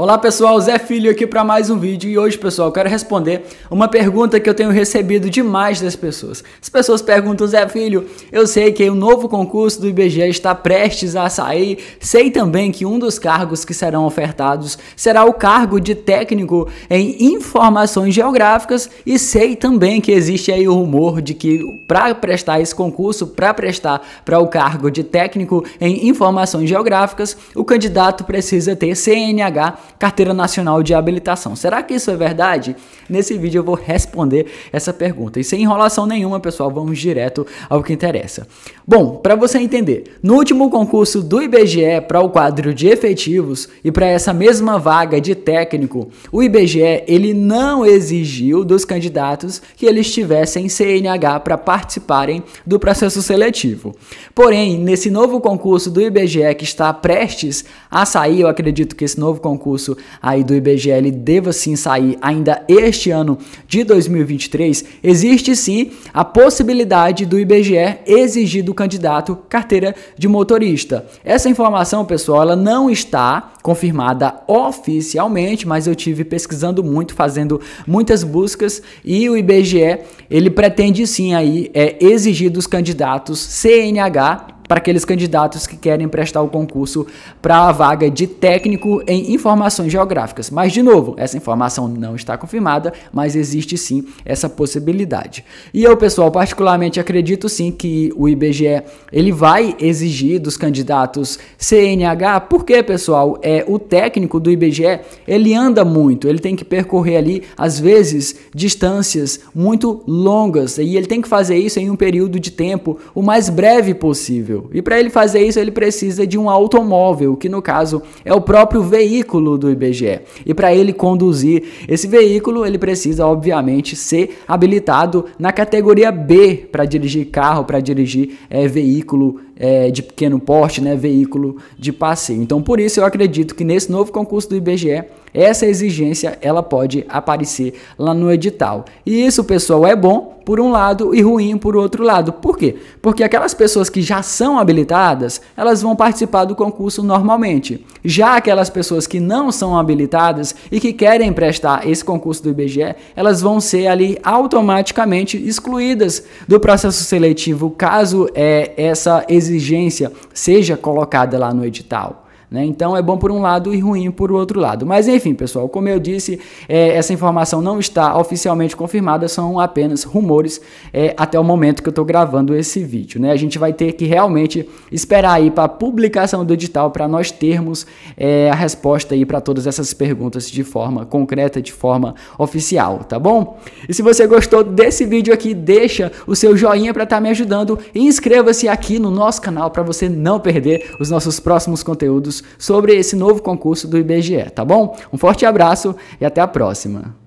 Olá pessoal, Zé Filho aqui para mais um vídeo e hoje pessoal quero responder uma pergunta que eu tenho recebido demais das pessoas. As pessoas perguntam, Zé Filho, eu sei que o um novo concurso do IBGE está prestes a sair, sei também que um dos cargos que serão ofertados será o cargo de técnico em informações geográficas e sei também que existe aí o rumor de que para prestar esse concurso, para prestar para o cargo de técnico em informações geográficas, o candidato precisa ter CNH Carteira Nacional de Habilitação. Será que isso é verdade? Nesse vídeo eu vou responder essa pergunta. E sem enrolação nenhuma, pessoal, vamos direto ao que interessa. Bom, para você entender, no último concurso do IBGE para o quadro de efetivos e para essa mesma vaga de técnico, o IBGE ele não exigiu dos candidatos que eles tivessem CNH para participarem do processo seletivo. Porém, nesse novo concurso do IBGE que está prestes a sair, eu acredito que esse novo concurso concurso aí do IBGE deva sim sair ainda este ano de 2023, existe sim a possibilidade do IBGE exigir do candidato carteira de motorista. Essa informação, pessoal, ela não está confirmada oficialmente, mas eu tive pesquisando muito, fazendo muitas buscas e o IBGE ele pretende sim aí é exigir dos candidatos CNH para aqueles candidatos que querem prestar o concurso para a vaga de técnico em informações geográficas. Mas, de novo, essa informação não está confirmada, mas existe sim essa possibilidade. E eu, pessoal, particularmente acredito sim que o IBGE ele vai exigir dos candidatos CNH, porque, pessoal, é o técnico do IBGE ele anda muito, ele tem que percorrer ali, às vezes, distâncias muito longas, e ele tem que fazer isso em um período de tempo o mais breve possível possível. E para ele fazer isso, ele precisa de um automóvel, que no caso é o próprio veículo do IBGE. E para ele conduzir esse veículo, ele precisa, obviamente, ser habilitado na categoria B para dirigir carro, para dirigir é, veículo é, de pequeno porte, né, veículo de passeio. Então, por isso, eu acredito que nesse novo concurso do IBGE, essa exigência ela pode aparecer lá no edital. E isso, pessoal, é bom por um lado e ruim por outro lado. Por quê? Porque aquelas pessoas que já são habilitadas, elas vão participar do concurso normalmente. Já aquelas pessoas que não são habilitadas e que querem prestar esse concurso do IBGE, elas vão ser ali automaticamente excluídas do processo seletivo caso é, essa exigência seja colocada lá no edital. Né? Então é bom por um lado e ruim por outro lado. Mas enfim, pessoal, como eu disse, é, essa informação não está oficialmente confirmada, são apenas rumores é, até o momento que eu estou gravando esse vídeo. Né? A gente vai ter que realmente esperar aí para a publicação do edital para nós termos é, a resposta aí para todas essas perguntas de forma concreta, de forma oficial, tá bom? E se você gostou desse vídeo aqui, deixa o seu joinha para estar tá me ajudando e inscreva-se aqui no nosso canal para você não perder os nossos próximos conteúdos sobre esse novo concurso do IBGE, tá bom? Um forte abraço e até a próxima.